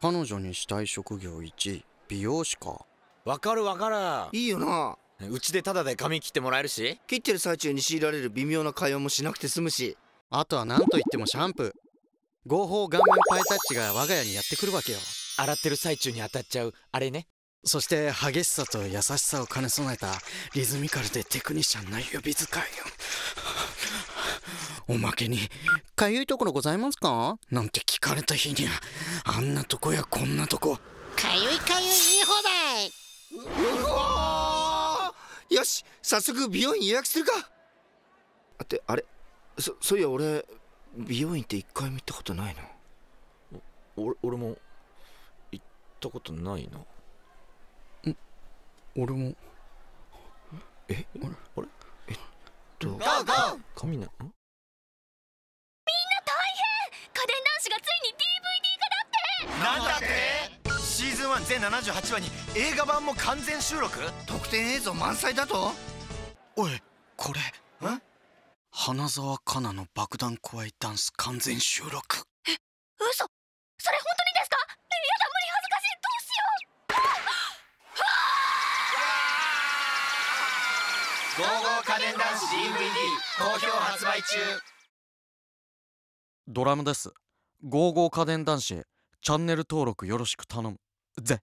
彼女にしたい職業1美容師かわかるわかるいいよなうちでタダで髪切ってもらえるし切ってる最中に強いられる微妙な会話もしなくて済むしあとは何といってもシャンプー合法顔面パイタッチが我が家にやってくるわけよ洗ってる最中に当たっちゃうあれねそして激しさと優しさを兼ね備えたリズミカルでテクニシャンな指使いよおまけに「かゆいところございますか?」なんて聞かれた日にはあんなとこやこんなとこかゆいかゆい言い放題うわよし早速美容院予約するかってあれそそういや俺美容院って一回見たことないのお俺も行ったことないなん俺もえあれあれえっとゴーゴーななんだってシーズン1全78話に映画版も完全収録特典映像満載だとおいこれん花澤香菜の爆弾怖いダンス完全収録え嘘それ本当にですかいやだ無理恥ずかしいどうしよう ゴーゴー家電男子 DVD 好評発売中ドラムですゴーゴー家電男子チャンネル登録よろしく頼むぜ。